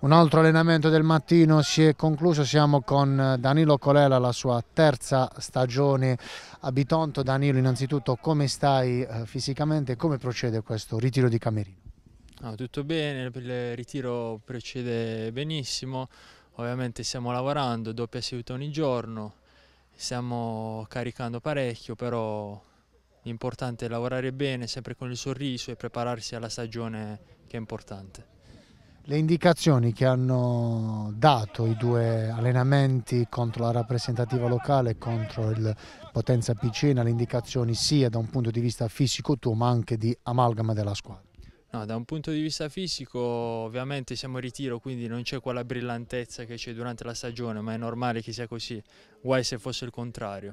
Un altro allenamento del mattino si è concluso, siamo con Danilo Colela, la sua terza stagione a Bitonto. Danilo, innanzitutto come stai eh, fisicamente e come procede questo ritiro di Camerino? No, tutto bene, il ritiro procede benissimo, ovviamente stiamo lavorando, doppia seduta ogni giorno, stiamo caricando parecchio, però l'importante è lavorare bene, sempre con il sorriso e prepararsi alla stagione che è importante. Le indicazioni che hanno dato i due allenamenti contro la rappresentativa locale e contro il Potenza Piccina, le indicazioni sia da un punto di vista fisico tuo ma anche di amalgama della squadra? No, da un punto di vista fisico ovviamente siamo in ritiro quindi non c'è quella brillantezza che c'è durante la stagione ma è normale che sia così, guai se fosse il contrario.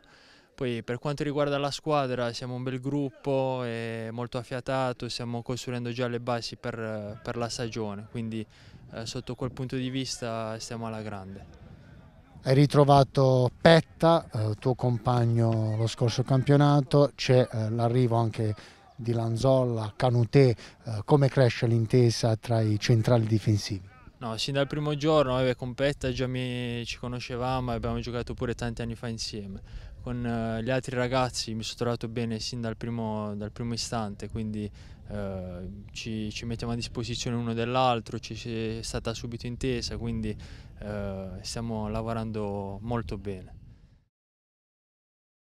Poi per quanto riguarda la squadra siamo un bel gruppo, molto affiatato, stiamo costruendo già le basi per, per la stagione, quindi eh, sotto quel punto di vista stiamo alla grande. Hai ritrovato Petta, eh, tuo compagno lo scorso campionato, c'è eh, l'arrivo anche di Lanzolla, Canutè, eh, come cresce l'intesa tra i centrali difensivi? No, sin dal primo giorno, vabbè, con Petta già mi, ci conoscevamo e abbiamo giocato pure tanti anni fa insieme. Con eh, gli altri ragazzi mi sono trovato bene sin dal primo, dal primo istante, quindi eh, ci, ci, mettiamo a disposizione uno dell'altro, ci è stata subito intesa, quindi eh, stiamo lavorando molto bene.